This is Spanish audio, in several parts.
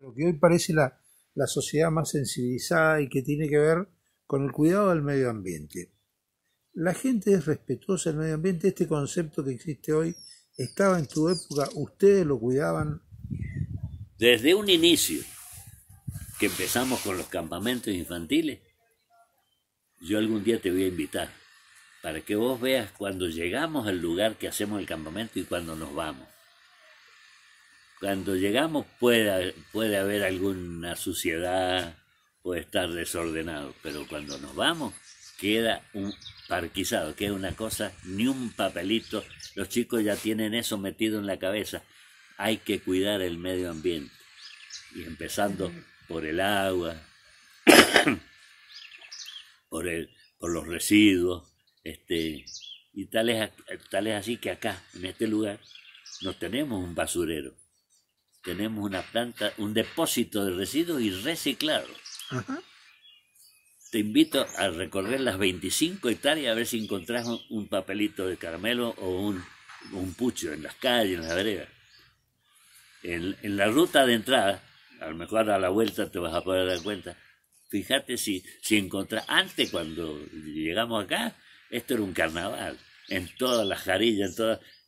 Lo que hoy parece la, sociedad más sensibilizada y que tiene que ver con el cuidado del medio ambiente. La gente es respetuosa del medio ambiente, este concepto que existe hoy estaba en tu época, ustedes lo cuidaban. Desde un inicio, que empezamos con los campamentos infantiles, yo algún día te voy a invitar para que vos veas cuando llegamos al lugar que hacemos el campamento y cuando nos vamos cuando llegamos pueda, puede haber alguna suciedad, o estar desordenado, pero cuando nos vamos queda un parquizado, que es una cosa, ni un papelito, los chicos ya tienen eso metido en la cabeza, hay que cuidar el medio ambiente, y empezando por el agua, por, el, por los residuos, este, y tal es así que acá, en este lugar, no tenemos un basurero tenemos una planta, un depósito de residuos y reciclado. Te invito a recorrer las 25 hectáreas a ver si encontrás un, papelito de caramelo o un, pucho en las calles, en las veredas. En, la ruta de entrada, a lo mejor a la vuelta te vas a poder dar cuenta, fíjate si, si encontrás, antes cuando llegamos acá, esto era un carnaval, en todas las jarillas,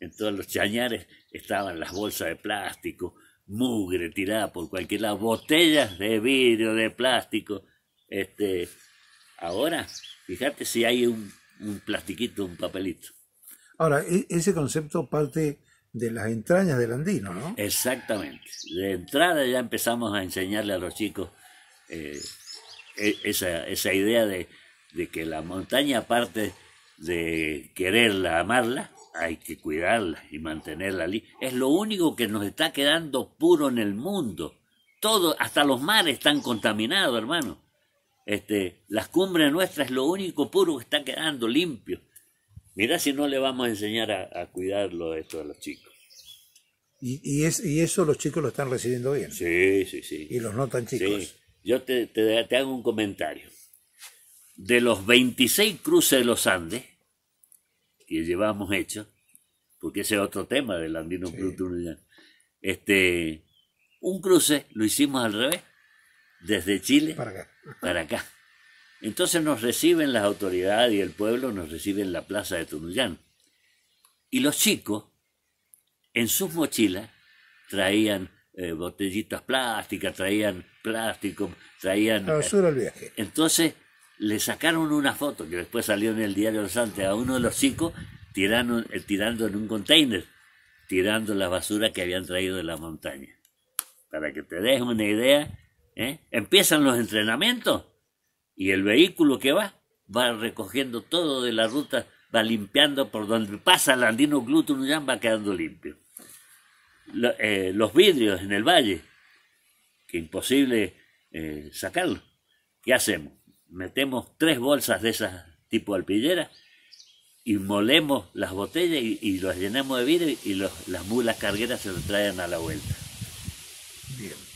en todos los chañares estaban las bolsas de plástico, mugre tirada por cualquier las botellas de vidrio, de plástico. Este, ahora, fíjate si hay un, un plastiquito, un papelito. Ahora, e, ese concepto parte de las entrañas del andino, ¿no? Exactamente. De entrada ya empezamos a enseñarle a los chicos eh, e, esa, esa, idea de, de, que la montaña, aparte de quererla, amarla, hay que cuidarla y mantenerla limpia. Es lo único que nos está quedando puro en el mundo. Todo, hasta los mares están contaminados, hermano. Este, las cumbres nuestras es lo único puro que está quedando limpio. Mira si no le vamos a enseñar a, cuidarlo esto a los chicos. Y, y, es, eso los chicos lo están recibiendo bien. Sí, sí, sí. Y los notan chicos. Yo te, te, te hago un comentario. De los 26 cruces de los Andes, que llevamos hecho, porque ese es otro tema del andino sí. Este, un cruce lo hicimos al revés, desde Chile para acá. para acá. Entonces nos reciben las autoridades y el pueblo, nos reciben la plaza de Tunuyán. Y los chicos, en sus mochilas, traían eh, botellitas plásticas, traían plástico, traían... viaje. Eh, entonces, le sacaron una foto que después salió en el diario Los Sante a uno de los chicos tirando, eh, tirando en un container, tirando la basura que habían traído de la montaña. Para que te des una idea, ¿eh? empiezan los entrenamientos y el vehículo que va va recogiendo todo de la ruta, va limpiando por donde pasa el andino glúteo, ya va quedando limpio. Eh, los vidrios en el valle, que imposible sacarlo. ¿Qué hacemos? metemos tres bolsas de esas tipo alpillera y molemos las botellas y, las llenamos de vidrio y las mulas cargueras se lo traen a la vuelta. Bien.